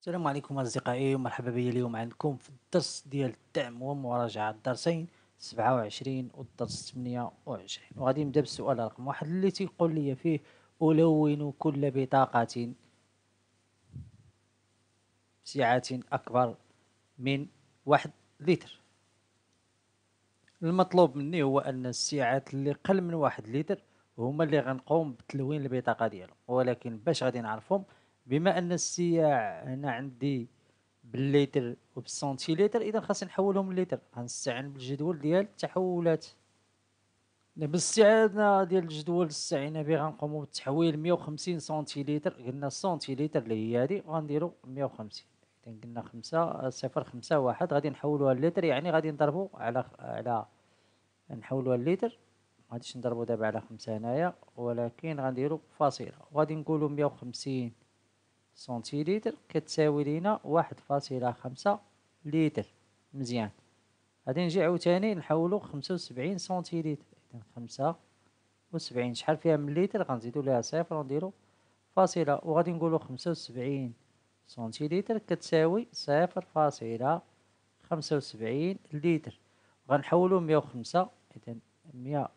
السلام عليكم أصدقائي ومرحبا بي اليوم عندكم في الدرس ديال الدعم ومراجعة الدرسين سبعة وعشرين والدرس ثمانية وعشرين وغادي نبدا بالسؤال رقم واحد اللي تيقول لي فيه ألون كل بطاقة سعة أكبر من واحد لتر المطلوب مني هو أن السعات اللي قل من واحد لتر هما اللي غنقوم بتلوين البطاقة ديالهم ولكن باش غادي نعرفهم بما ان السياع هنا عندي بالليتر وبالسنتيليتر اذا خاصني نحولهم لليتر غنستعين بالجدول ديال التحولات بالاستعانه ديال الجدول استعينا به غنقومو بالتحويل 150 سنتيليتر قلنا سنتيليتر اللي هي هادي غنديرو 150 إذن قلنا 5 صفر 5 1 غادي نحولوها لليتر يعني غادي نضربو على على نحولوها لليتر مغاديش نضربو دابا على 5 هنايا ولكن غنديرو فاصله وغادي نقولو 150 سنتيليتر كتساوي لينا واحد فاصلة خمسة لتر مزيان غادي نجي عاوتاني نحولو خمسة وسبعين سنتيليتر إذن خمسة وسبعين شحال فيها من لتر غنزيدو ليها صفر ونديرو فاصلة وغادي نقولو خمسة وسبعين سنتيليتر كتساوي صفر فاصلة خمسة وسبعين لتر غنحولو مية وخمسة إذن مية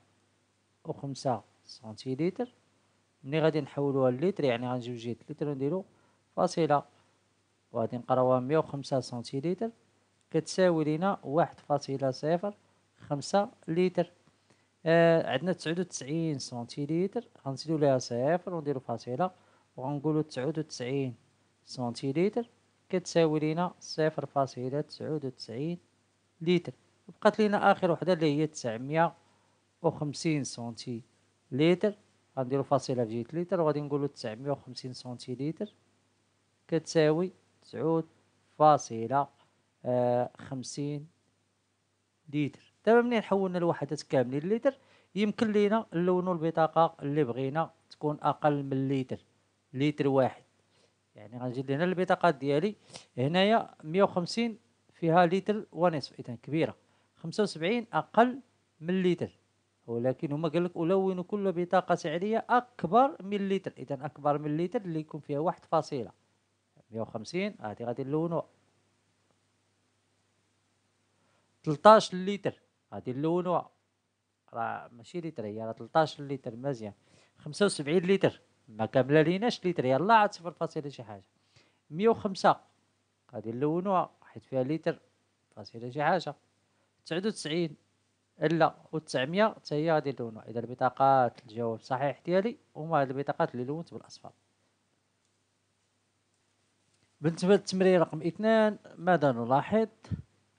وخمسة سنتيليتر ملي غادي نحولوها لتر يعني غنجيو جيت لتر ونديرو فاصلة وغادي نقراوها مية وخمسة سنتيليتر كتساوي لينا واحد فاصلة صفر خمسة لتر آه عندنا تسعود وتسعين سنتيليتر غنزيدو ليها صفر ونديرو فاصلة وغنقولو تسعود وتسعين سنتيليتر كتساوي لينا صفر فاصلة تسعود وتسعين لتر بقات لينا اخر وحده اللي هي تسعمية وخمسين سنتي لتر غنديرو فاصله في جهه لتر وغادي نقولو تسعمية وخمسين سنتي لتر كتساوي تسعود فاصلة آه، خمسين لتر دابا منين حولنا الوحدات كاملين لتر يمكن لينا نلونو البطاقة اللي بغينا تكون أقل من لتر لتر واحد يعني غنجد هنا البطاقة ديالي هنايا مية وخمسين فيها لتر ونصف إذا كبيرة خمسة وسبعين أقل من لتر ولكن هما قال لك ألون كل بطاقة سعرية أكبر من لتر إذا أكبر من لتر اللي يكون فيها واحد فاصلة 150 هادي غادي نلونوها 13 لتر غادي نلونوها راه ماشي لتر هي راه 13 لتر مزيان 75 لتر ما كامله ليناش لتر يلا عاد صفر فاصله شي حاجه 105 غادي نلونوها حيت فيها لتر فاصله شي حاجه 99 الا و900 حتى هي غادي نلونوها اذا البطاقات الجواب صحيح ديالي هما البطاقات اللي لونت بالاصفر بالنسبة للتمرين رقم اثنان ماذا نلاحظ؟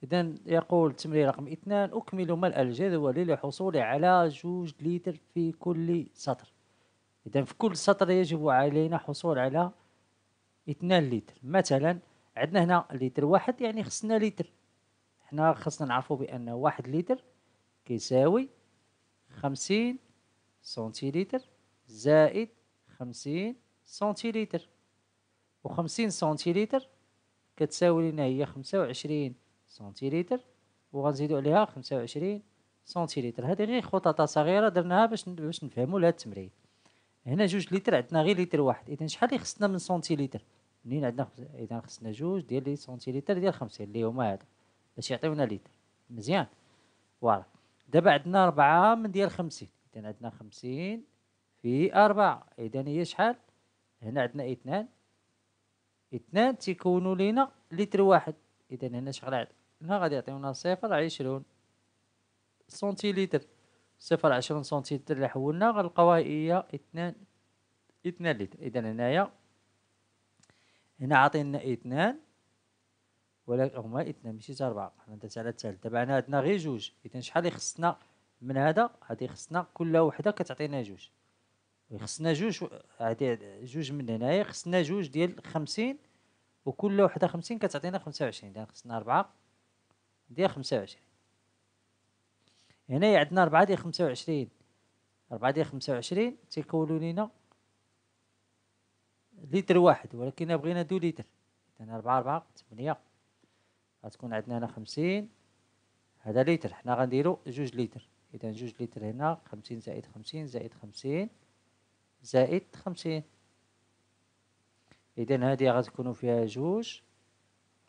إذا يقول التمرين رقم اثنان أكمل ملء الجدول للحصول على جوج لتر في كل سطر إذا في كل سطر يجب علينا حصول على اثنان لتر مثلا عندنا هنا لتر واحد يعني خصنا لتر حنا خصنا نعرفو بأن واحد لتر كيساوي خمسين سنتيلتر زائد خمسين سنتيلتر وخمسين سنتيليتر كتساوي لنا هي خمسة وعشرين سنتيليتر وغنزيدو عليها خمسة وعشرين سنتيليتر هذه غير خطط صغيره درناها باش باش نفهموا لهاد التمرين هنا جوج لتر عندنا غير لتر واحد اذا شحال خصنا من سنتيليتر منين عندنا اذا خصنا جوج ديال لي سنتيليتر ديال خمسين اللي هما هادو باش يعطيونا لتر مزيان فوالا دابا عندنا ربعة من ديال خمسين اذا عندنا خمسين في أربعة اذا هي شحال هنا عندنا اثنان اثنان تيكونوا لينا لتر واحد اذا هنا شحال هنا غادي يعطيونا صفر عشرون سنتيلتر صفر عشرون سنتيلتر اللي حولنا غنلقاوها هي اثنان اثنان لتر اذا هنايا هنا عاطينا اثنان ولكن هما اثنان ماشي حتى اربعه حنا درت على التالت دابا عندنا غير جوج اذا شحال يخصنا من هذا غادي يخصنا كل وحده كتعطينا جوج خصنا جوج هادي جوج من هنايا خصنا جوج ديال 50 وكل وحده 50 كتعطينا 25 يعني خصنا ربعة ديال 25 هنايا عندنا ربعة ديال 25 ربعة ديال 25 تيكونوا لينا لتر واحد ولكن بغينا دو لتر إذن أربعة أربعة تمنية غتكون عندنا هنا خمسين هذا لتر حنا غنديرو جوج لتر إذا جوج لتر هنا خمسين زائد خمسين زائد خمسين زائد خمسين إذا هذه غتكونو فيها جوج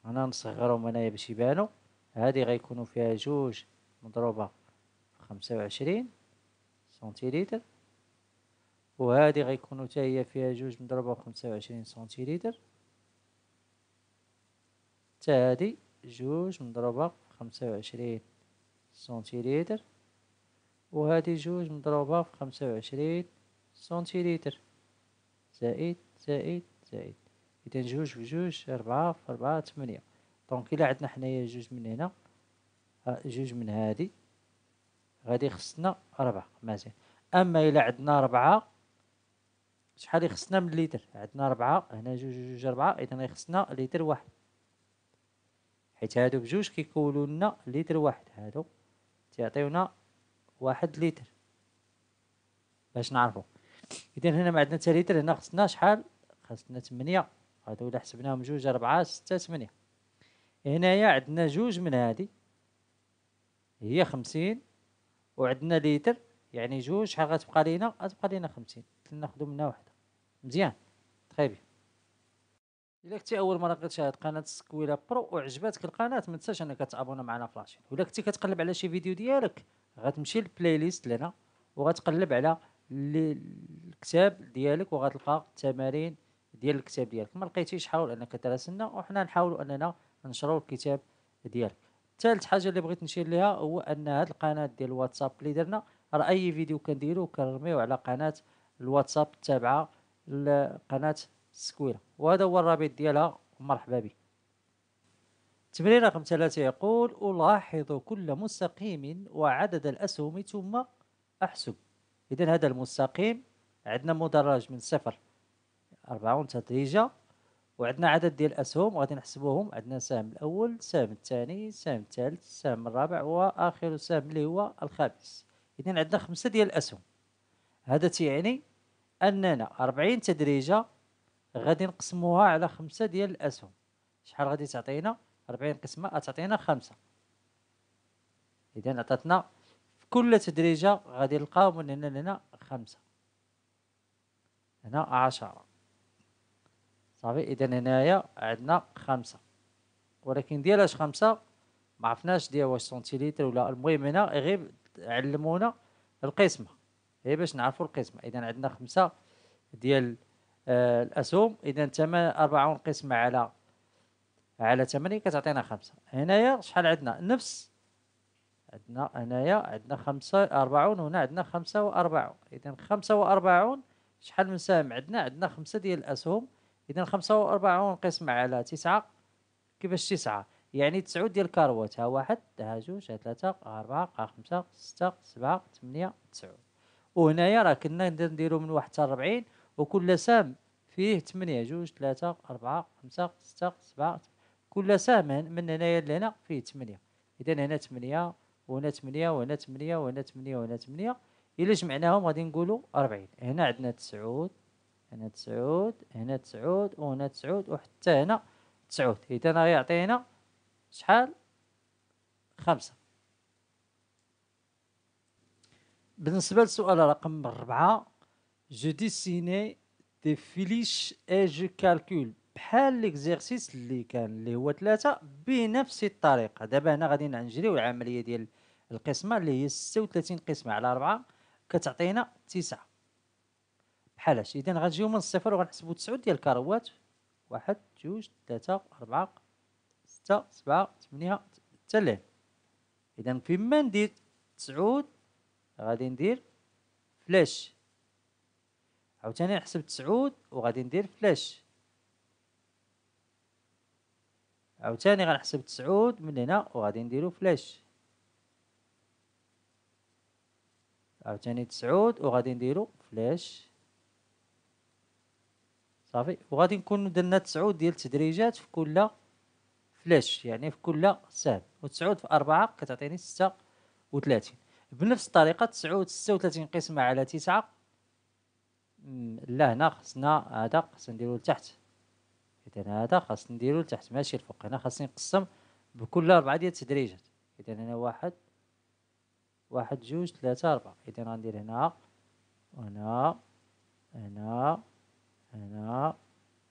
هنا نصغرهم هنايا باش يبانو هذه غيكونوا فيها جوج مضروبة في خمسة وعشرين سنتيليتر وهذه غيكونوا تا هي فيها جوج مضروبة في خمسة وعشرين سنتيليتر تا هادي جوج مضروبة في خمسة وعشرين سنتيليتر وهذه جوج مضروبة في خمسة وعشرين سنتيليتر زائد زائد زائد اذا جوج في جوج ربعة في اربعة تمنية دونك الى عندنا حنايا جوج من هنا آه، جوج من هادي غادي خصنا ربعة مزيان اما الى عندنا ربعة شحال يخصنا من لتر عندنا ربعة هنا جوج جوج ربعة اذا يخصنا لتر واحد حيت هادو بجوج كيكونوا لنا لتر واحد هادو تيعطيونا واحد لتر باش نعرفو اذا هنا ما عندنا حتى لتر هنا خصنا شحال خصنا 8 هادو الا حسبناهم جوج ربعة ستة 8 هنايا عندنا جوج من هادي هي 50 وعندنا لتر يعني جوج شحال غتبقى لينا غتبقى لينا 50 ناخذ منها وحده مزيان تخي طيب. بيان الا كنتي اول مره كتشاهد قناه سكويلا برو وعجباتك القناه ما تنساش انك تابونا معنا في لاشين ولا كنتي كتقلب على شي فيديو ديالك غتمشي للبلاي ليست لنا وغتقلب على لي الكتاب ديالك وغتلقى التمارين ديال الكتاب ديالك ما لقيتيش حاول انك تراسلنا وحنا نحاولوا اننا نشروا الكتاب ديالك ثالث حاجه اللي بغيت نشير ليها هو ان هاد القناه ديال الواتساب اللي درنا راه اي فيديو كنديرو كنرميو على قناه الواتساب التابعه لقناه سكويرا وهذا هو الرابط ديالها مرحبا به تمرين رقم ثلاثة يقول ألاحظ كل مستقيم وعدد الأسهم ثم أحسب إذا هذا المستقيم عندنا مدرج من صفر 40 تدريجه وعندنا عدد ديال الاسهم وغادي نحسبوهم عندنا سهم الاول سهم الثاني سهم الثالث سهم الرابع واخر سهم اللي هو الخامس اذا عندنا خمسه ديال الاسهم هذا تيعني اننا أربعين تدريجه غادي نقسموها على خمسه ديال الاسهم شحال غادي تعطينا أربعين قسمه تعطينا خمسة اذا عطاتنا في كل تدريجه غادي نلقاو من هنا لهنا خمسة هنا عشرة صافي اذا هنايا عندنا خمسة ولكن ديال اش خمسة ما عرفناش ديال واش سنتيليتر ولا المهم هنا غير علمونا القسمة هي باش نعرفوا القسمة اذا عندنا خمسة ديال آه الاسهم اذا ثمان أربعون قسمة على على 8 كتعطينا خمسة هنايا شحال عندنا نفس عندنا هنايا عندنا خمسة أربعون وهنا عندنا خمسة وأربعون إذا خمسة وأربعون شحال من سهم عندنا عندنا خمسة ديال الأسهم إذا خمسة وأربعة ونقسم على تسعة كيفاش تسعة يعني تسعود ديال الكاروات ها واحد ها جوج ها ثلاثة ها أربعة ها خمسة ستة سبعة ثمانية تسعود وهنايا راه كنا نديرو من واحد حتى ربعين وكل سهم فيه ثمانية جوج ثلاثة أربعة خمسة ستة سبعة كل سهم من هنايا لهنا فيه ثمانية إذا هنا ثمانية وهنا ثمانية وهنا ثمانية وهنا ثمانية وهنا ثمانية إلا جمعناهم غادي نقولوا 40 هنا عندنا تسعود هنا تسعود هنا تسعود وهنا تسعود وحتى هنا تسعود إذا يعطينا شحال خمسة بالنسبة للسؤال رقم 4 جو ديسيني دي فيليش اي جو كالكول بحال ليكزيرسيس اللي كان اللي هو ثلاثة بنفس الطريقة دابا هنا غادي نجريو العملية ديال القسمة اللي هي ستة قسمة على ربعة كتعطينا تسعة بحال هادشي إذن غنجيو من الصفر وغنحسبو تسعود ديال الكروات واحد جوج تلاتة ربعة ستة سبعة تمنية حتى ليه إذن فيما ندير تسعود غادي ندير فلاش عاوتاني نحسب تسعود وغادي ندير فلاش عاوتاني غنحسب تسعود من هنا وغادي نديرو فلاش عاوتاني تسعود وغادي نديرو فلاش صافي وغادي نكون درنا تسعود ديال التدريجات في كل فلاش يعني في كل سهم وتسعود في أربعة كتعطيني ستة وثلاثين بنفس الطريقة تسعود ستة وثلاثين قسمة على تسعة لا هنا خصنا هذا خصنا نديرو لتحت إذا هذا خاص نديرو لتحت ماشي الفوق هنا خاصني نقسم بكل أربعة ديال التدريجات إذا هنا واحد واحد جوج ثلاثة أربعة إذا غندير هنا وهنا هنا هنا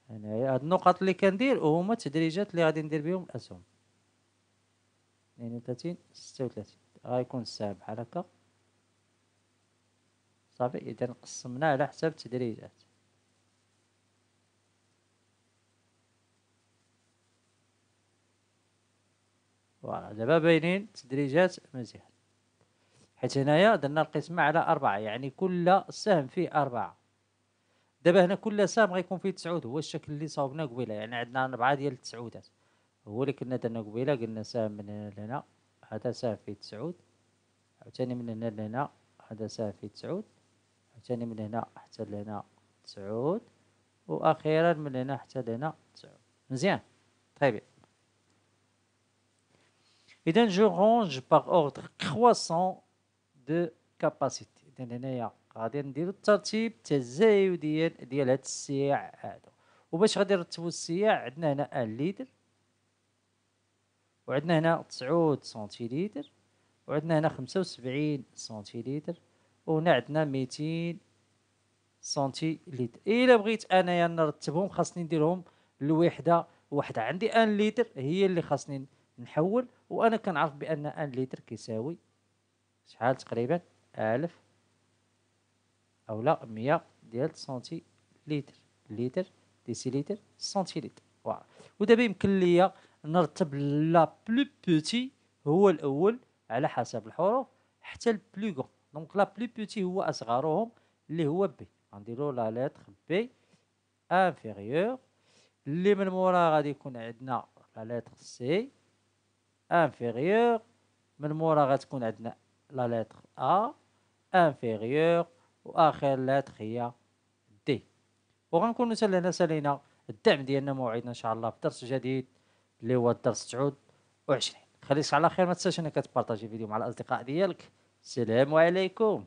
هنايا إيه، هاد النقط اللي كندير وهما التدريجات اللي غادي ندير بهم الأسهم اثنين وثلاثين ستة وثلاثين غيكون السهم بحال هكا صافي إذا قسمناه على حساب التدريجات فوالا دابا باينين تدريجات مزيان حيت هنايا درنا القسمة على أربعة يعني كل سهم فيه أربعة دابا هنا كل سهم غيكون فيه تسعود هو الشكل اللي صاوبنا قبيله يعني عندنا أربعة ديال التسعودات هو اللي كنا درنا قبيله قلنا سهم من هنا لهنا هذا سهم فيه تسعود عاوتاني من هنا لهنا هذا سهم فيه تسعود عاوتاني من هنا حتى لهنا تسعود واخيرا من هنا حتى لهنا تسعود مزيان طيب اذا جو رونج باغ اوردر كرواسون دو كاباسيتي اذا هنايا غادي نديرو الترتيب التزايدي ديال هاد السياع هادو وباش غادي نرتبو السياع عندنا هنا الليتر وعندنا هنا تسعود سنتيليتر وعندنا هنا خمسة وسبعين سنتيليتر وهنا عندنا ميتين سنتيليتر الا بغيت انايا نرتبهم خاصني نديرهم لوحده وحده عندي ان ليتر هي اللي خاصني نحول وانا كنعرف بان ان ليتر كيساوي شحال تقريبا ألف أو لا مية ديال سنتي لتر لتر ديسيليتر سنتيليتر فوالا ودابا يمكن ليا نرتب لا بلو بوتي هو الأول على حسب الحروف حتى البلو كون دونك لا بلو بوتي هو أصغرهم اللي هو بي غنديرو لا لتر بي انفيريور اللي من مورا غادي يكون عندنا لا لتر سي انفيريور من مورا غتكون عندنا لا لتر ا انفيريور واخر لتر هي دي وغنكونوا سالينا سالينا الدعم ديالنا موعدنا ان شاء الله في درس جديد اللي هو الدرس 29 خليك على خير ما تنساش انك تبارطاجي الفيديو مع الاصدقاء ديالك السلام عليكم